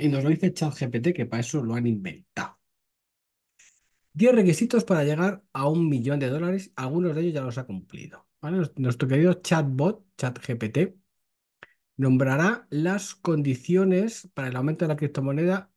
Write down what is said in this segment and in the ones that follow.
Y nos lo dice ChatGPT, que para eso lo han inventado. 10 requisitos para llegar a un millón de dólares. Algunos de ellos ya los ha cumplido. Nuestro querido chatbot, ChatGPT, nombrará las condiciones para el aumento de la criptomoneda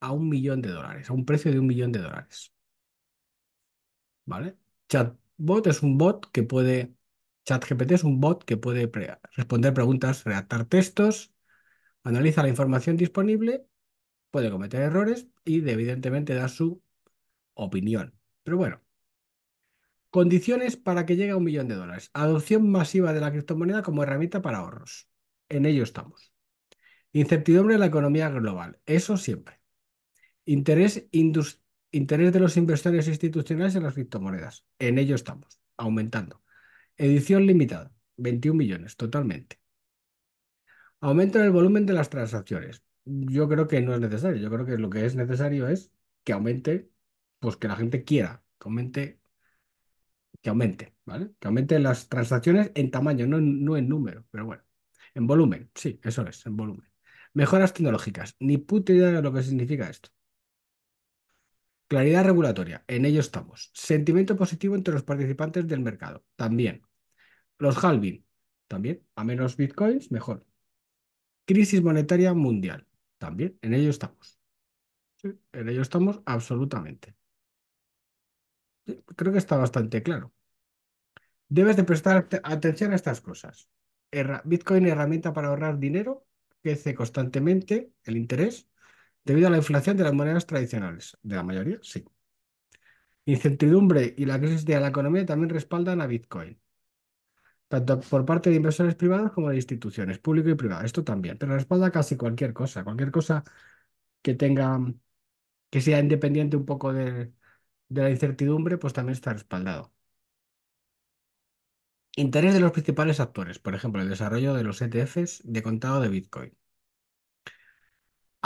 a un millón de dólares, a un precio de un millón de dólares. ¿Vale? Chatbot es un bot que puede, ChatGPT es un bot que puede responder preguntas, redactar textos, analiza la información disponible, puede cometer errores y evidentemente da su opinión. Pero bueno, condiciones para que llegue a un millón de dólares. Adopción masiva de la criptomoneda como herramienta para ahorros. En ello estamos. Incertidumbre en la economía global. Eso siempre. Interés, interés de los inversores institucionales en las criptomonedas. En ello estamos. Aumentando. Edición limitada. 21 millones, totalmente en el volumen de las transacciones. Yo creo que no es necesario. Yo creo que lo que es necesario es que aumente, pues que la gente quiera, que aumente, que aumente, ¿vale? Que aumente las transacciones en tamaño, no, no en número, pero bueno. En volumen, sí, eso es, en volumen. Mejoras tecnológicas. Ni puta idea de lo que significa esto. Claridad regulatoria, en ello estamos. Sentimiento positivo entre los participantes del mercado, también. Los halving, también. A menos bitcoins, mejor. Crisis monetaria mundial. También, en ello estamos. en ello estamos absolutamente. creo que está bastante claro. Debes de prestar atención a estas cosas. Bitcoin, herramienta para ahorrar dinero, crece constantemente el interés debido a la inflación de las monedas tradicionales. De la mayoría, sí. Incertidumbre y la crisis de la economía también respaldan a Bitcoin tanto por parte de inversores privados como de instituciones, público y privado. Esto también, pero respalda casi cualquier cosa, cualquier cosa que tenga, que sea independiente un poco de, de la incertidumbre, pues también está respaldado. Interés de los principales actores, por ejemplo, el desarrollo de los ETFs de contado de Bitcoin.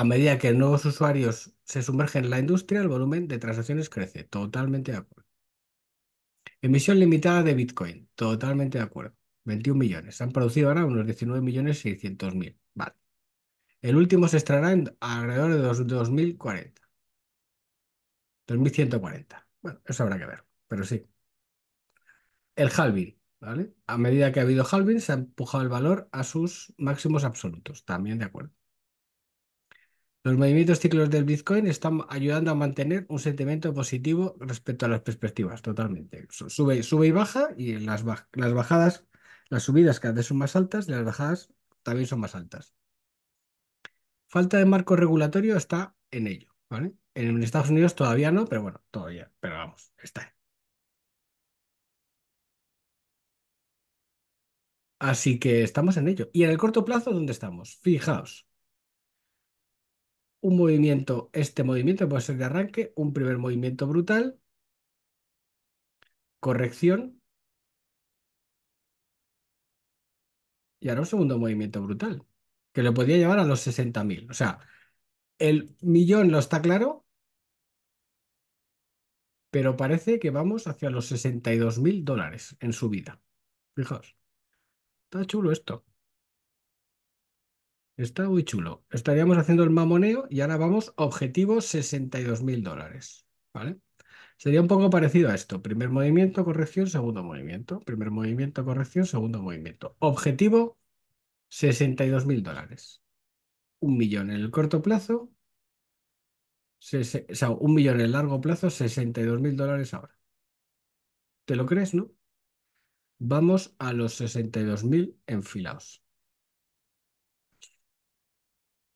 A medida que nuevos usuarios se sumergen en la industria, el volumen de transacciones crece. Totalmente de acuerdo. Emisión limitada de Bitcoin, totalmente de acuerdo. 21 millones. Se han producido ahora unos 19.600.000, millones Vale. El último se extraerá en alrededor de 2040. 2140. Bueno, eso habrá que ver, pero sí. El halving, ¿vale? A medida que ha habido halving, se ha empujado el valor a sus máximos absolutos. También de acuerdo. Los movimientos ciclos del Bitcoin están ayudando a mantener un sentimiento positivo respecto a las perspectivas, totalmente. Sube, sube y baja y las, las bajadas, las subidas cada vez son más altas y las bajadas también son más altas. Falta de marco regulatorio está en ello, En Estados Unidos todavía no, pero bueno, todavía, pero vamos, está. Así que estamos en ello. ¿Y en el corto plazo dónde estamos? Fijaos un movimiento, este movimiento puede ser de arranque, un primer movimiento brutal, corrección, y ahora un segundo movimiento brutal, que lo podría llevar a los 60.000. O sea, el millón lo está claro, pero parece que vamos hacia los 62.000 dólares en su vida. Fijaos, está chulo esto. Está muy chulo. Estaríamos haciendo el mamoneo y ahora vamos objetivo 62 mil dólares. ¿Vale? Sería un poco parecido a esto. Primer movimiento, corrección, segundo movimiento. Primer movimiento, corrección, segundo movimiento. Objetivo 62 mil dólares. Un millón en el corto plazo. O sea, un millón en el largo plazo, 62 mil dólares ahora. ¿Te lo crees, no? Vamos a los 62 mil enfilados.